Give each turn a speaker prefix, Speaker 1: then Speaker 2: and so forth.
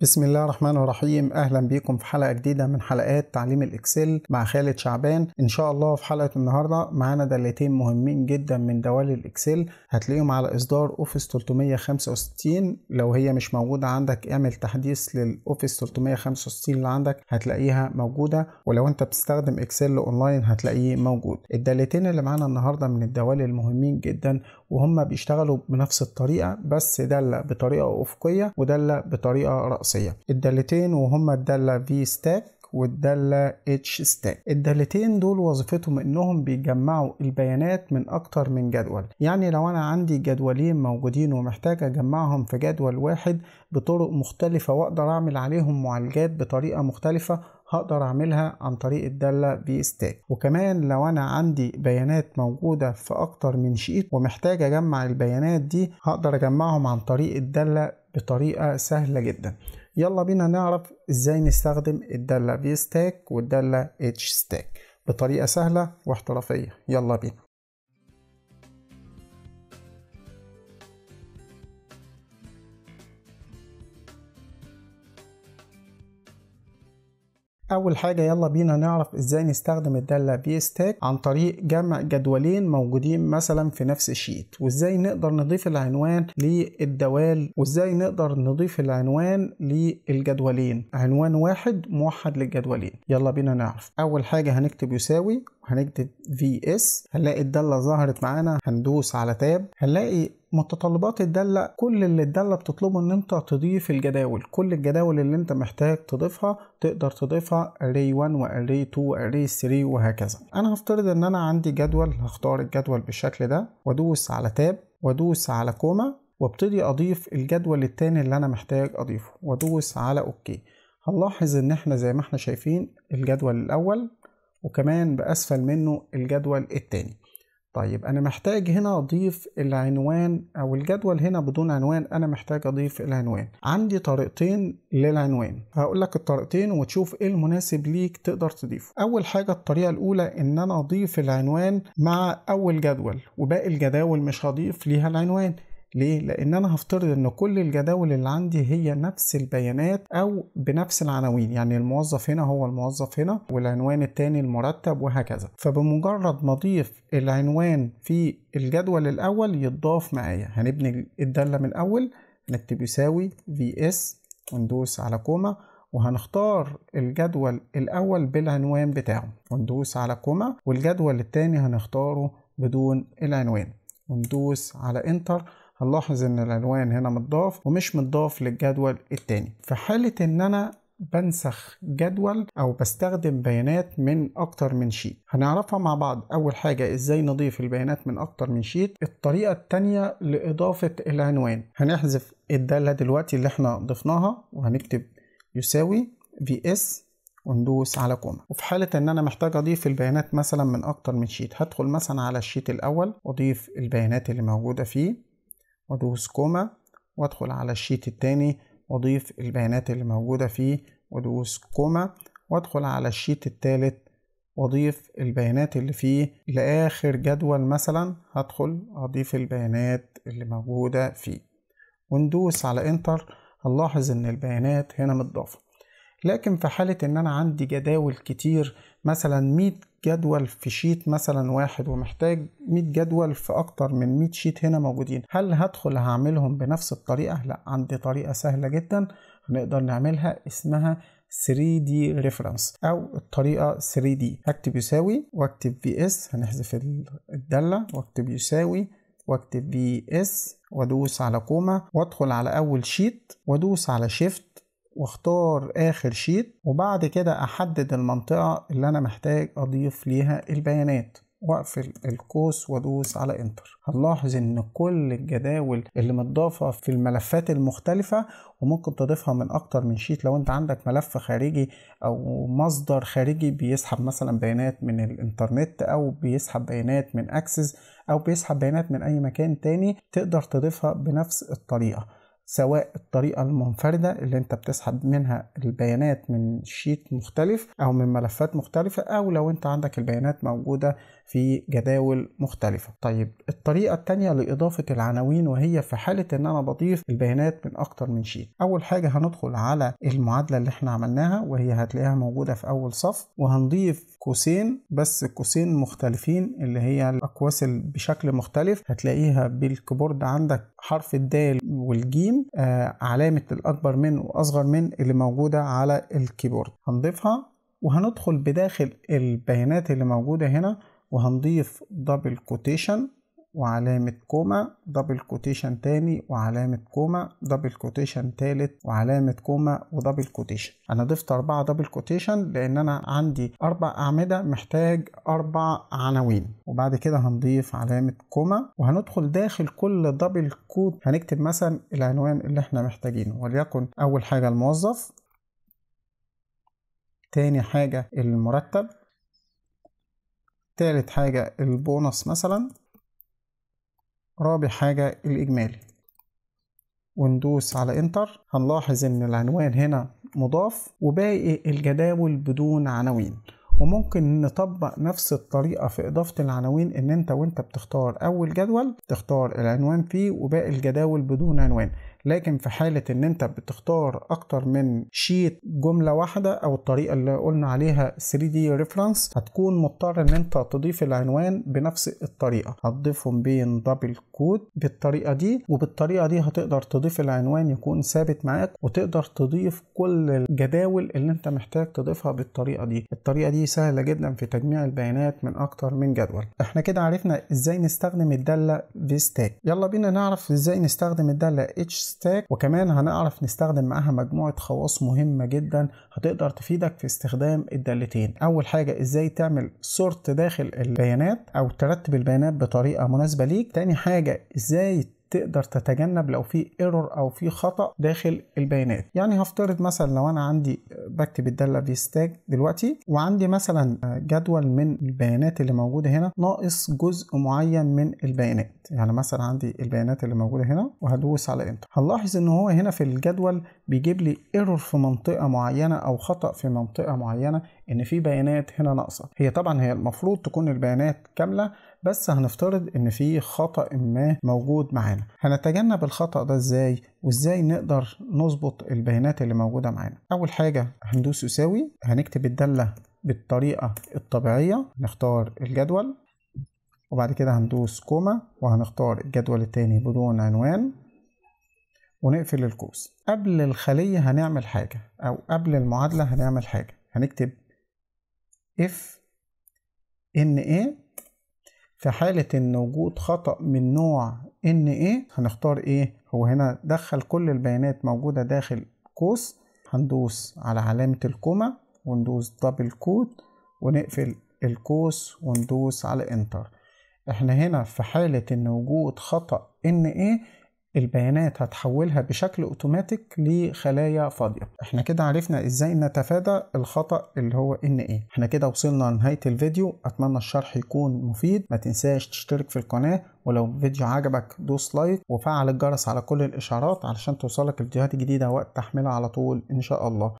Speaker 1: بسم الله الرحمن الرحيم اهلا بيكم في حلقه جديده من حلقات تعليم الاكسل مع خالد شعبان ان شاء الله في حلقه النهارده معانا دلتين مهمين جدا من دوالي الاكسل هتلاقيهم على اصدار اوفيس 365 لو هي مش موجوده عندك اعمل تحديث للاوفيس 365 اللي عندك هتلاقيها موجوده ولو انت بتستخدم اكسل اونلاين هتلاقيه موجود الدالتين اللي معانا النهارده من الدوالي المهمين جدا وهم بيشتغلوا بنفس الطريقه بس داله بطريقه افقيه وداله بطريقه رأسية الرئيسية الدالتين وهما الدالة في ستاك والدالة اتش ستاك الدالتين دول وظيفتهم انهم بيجمعوا البيانات من اكتر من جدول يعني لو انا عندي جدولين موجودين ومحتاج اجمعهم في جدول واحد بطرق مختلفة واقدر اعمل عليهم معالجات بطريقة مختلفة هقدر اعملها عن طريق الدالة ستاك وكمان لو انا عندي بيانات موجودة في اكتر من شيت ومحتاج اجمع البيانات دي هقدر اجمعهم عن طريق الدالة بطريقة سهلة جدا يلا بينا نعرف ازاي نستخدم الدالة ستاك والدالة اتش ستاك بطريقة سهلة واحترافية يلا بينا اول حاجه يلا بينا نعرف ازاي نستخدم الداله بي ستاك عن طريق جمع جدولين موجودين مثلا في نفس الشيت وازاي نقدر نضيف العنوان للدوال وازاي نقدر نضيف العنوان للجدولين عنوان واحد موحد للجدولين يلا بينا نعرف اول حاجه هنكتب يساوي هنكتب في اس هنلاقي الداله ظهرت معانا هندوس على تاب هنلاقي متطلبات الدالة كل اللي الدالة بتطلبه ان انت تضيف الجداول كل الجداول اللي انت محتاج تضيفها تقدر تضيفها array 1 و array 2 و array 3 وهكذا انا هفترض ان انا عندي جدول هختار الجدول بالشكل ده وادوس على تاب وادوس على كوما وابتدي اضيف الجدول التاني اللي انا محتاج اضيفه وادوس على اوكي هنلاحظ ان احنا زي ما احنا شايفين الجدول الاول وكمان باسفل منه الجدول التاني طيب أنا محتاج هنا أضيف العنوان أو الجدول هنا بدون عنوان أنا محتاج أضيف العنوان عندي طريقتين للعنوان هقول لك الطريقتين وتشوف إيه المناسب ليك تقدر تضيفه أول حاجة الطريقة الأولى إن أنا أضيف العنوان مع أول جدول وباقي الجداول مش هضيف ليها العنوان ليه؟ لأن أنا هفترض إن كل الجداول اللي عندي هي نفس البيانات أو بنفس العناوين يعني الموظف هنا هو الموظف هنا والعنوان التاني المرتب وهكذا فبمجرد ما أضيف العنوان في الجدول الأول يتضاف معايا هنبني الدالة من الأول نكتب يساوي في إس وندوس على كوما وهنختار الجدول الأول بالعنوان بتاعه وندوس على كوما والجدول التاني هنختاره بدون العنوان وندوس على انتر هنلاحظ ان العنوان هنا متضاف ومش متضاف للجدول الثاني في حالة ان انا بنسخ جدول او بستخدم بيانات من اكتر من شيت هنعرفها مع بعض اول حاجة ازاي نضيف البيانات من اكتر من شيت الطريقة التانية لاضافة العنوان هنحذف الدالة دلوقتي اللي احنا ضفناها وهنكتب يساوي في اس وندوس على كوما وفي حالة ان انا محتاج اضيف البيانات مثلا من اكتر من شيت هدخل مثلا على الشيت الاول واضيف البيانات اللي موجودة فيه وادوس كوما وادخل على الشيت التاني واضيف البيانات اللي موجودة فيه وادوس كوما وادخل على الشيت التالت واضيف البيانات اللي فيه لاخر جدول مثلا هدخل اضيف البيانات اللي موجودة فيه وندوس على انتر هنلاحظ ان البيانات هنا متضافة لكن في حالة ان انا عندي جداول كتير مثلا 100 جدول في شيت مثلا واحد ومحتاج 100 جدول في اكتر من 100 شيت هنا موجودين هل هدخل هعملهم بنفس الطريقه لا عندي طريقه سهله جدا هنقدر نعملها اسمها 3D reference أو الطريقة 3D هكتب يساوي وأكتب VS هنحذف الدالة وأكتب يساوي وأكتب VS وأدوس على كوما وأدخل على أول شيت وأدوس على شيفت واختار اخر شيت وبعد كده احدد المنطقة اللي انا محتاج اضيف ليها البيانات واقفل القوس وادوس على انتر هنلاحظ ان كل الجداول اللي متضافه في الملفات المختلفه وممكن تضيفها من اكتر من شيت لو انت عندك ملف خارجي او مصدر خارجي بيسحب مثلا بيانات من الانترنت او بيسحب بيانات من اكسس او بيسحب بيانات من اي مكان تاني تقدر تضيفها بنفس الطريقه سواء الطريقة المنفردة اللي انت بتسحب منها البيانات من شيت مختلف او من ملفات مختلفة او لو انت عندك البيانات موجودة في جداول مختلفة طيب الطريقة التانية لإضافة العناوين وهي في حالة ان انا بضيف البيانات من اكتر من شيت اول حاجة هندخل على المعادلة اللي احنا عملناها وهي هتلاقيها موجودة في اول صف وهنضيف قوسين بس قوسين مختلفين اللي هي الاقواس بشكل مختلف هتلاقيها بالكيبورد عندك حرف الدال والجيم آه، علامة الأكبر من وأصغر من اللي موجودة على الكيبورد هنضيفها وهندخل بداخل البيانات اللي موجودة هنا وهنضيف دبل كوتيشن وعلامة كوما دبل كوتيشن تاني وعلامة كوما دبل كوتيشن تالت وعلامة كوما ودبل كوتيشن أنا ضفت أربعة دبل كوتيشن لأن أنا عندي أربع أعمدة محتاج أربع عناوين وبعد كده هنضيف علامة كوما وهندخل داخل كل دبل كوت هنكتب مثلا العنوان اللي احنا محتاجينه وليكن أول حاجة الموظف تاني حاجة المرتب تالت حاجة البونص مثلا رابع حاجة الإجمالي وندوس على انتر هنلاحظ ان العنوان هنا مضاف وباقي الجداول بدون عناوين وممكن نطبق نفس الطريقة في إضافة العناوين إن أنت وأنت بتختار أول جدول تختار العنوان فيه وباقي الجداول بدون عنوان لكن في حالة ان انت بتختار اكتر من شيت جملة واحدة او الطريقة اللي قلنا عليها 3D reference هتكون مضطر ان انت تضيف العنوان بنفس الطريقة هتضيفهم بين دبل كود بالطريقة دي وبالطريقة دي هتقدر تضيف العنوان يكون ثابت معاك وتقدر تضيف كل الجداول اللي انت محتاج تضيفها بالطريقة دي الطريقة دي سهلة جدا في تجميع البيانات من اكتر من جدول احنا كده عرفنا ازاي نستخدم الدالة في ستاك يلا بينا نعرف ازاي نستخدم الدالة اتش ستاك وكمان هنعرف نستخدم معاها مجموعة خواص مهمة جدا هتقدر تفيدك في استخدام الدالتين اول حاجة ازاي تعمل سورت داخل البيانات او ترتب البيانات بطريقة مناسبة ليك تاني حاجة ازاي تقدر تتجنب لو في ايرور او في خطا داخل البيانات يعني هفترض مثلا لو انا عندي بكتب الداله في تاج دلوقتي وعندي مثلا جدول من البيانات اللي موجوده هنا ناقص جزء معين من البيانات يعني مثلا عندي البيانات اللي موجوده هنا وهدوس على انتر هنلاحظ ان هو هنا في الجدول بيجيب لي ايرور في منطقه معينه او خطا في منطقه معينه ان في بيانات هنا ناقصه هي طبعا هي المفروض تكون البيانات كامله بس هنفترض ان في خطأ ما موجود معانا هنتجنب الخطأ ده ازاي وازاي نقدر نظبط البيانات اللي موجودة معانا اول حاجة هندوس يساوي هنكتب الدالة بالطريقة الطبيعية نختار الجدول وبعد كده هندوس كوما وهنختار الجدول الثاني بدون عنوان ونقفل القوس قبل الخلية هنعمل حاجة أو قبل المعادلة هنعمل حاجة هنكتب اف ان ايه في حالة إن وجود خطأ من نوع إن إيه هنختار إيه هو هنا دخل كل البيانات موجودة داخل قوس هندوس على علامة الكومة وندوس دبل كود ونقفل القوس وندوس على انتر احنا هنا في حالة ان وجود خطأ ان ايه البيانات هتحولها بشكل اوتوماتيك لخلايا فاضيه احنا كده عرفنا ازاي نتفادى الخطا اللي هو ان ايه احنا كده وصلنا لنهايه الفيديو اتمنى الشرح يكون مفيد ما تنساش تشترك في القناه ولو الفيديو عجبك دوس لايك وفعل الجرس على كل الاشعارات علشان توصلك الفيديوهات الجديده وقت تحميلها على طول ان شاء الله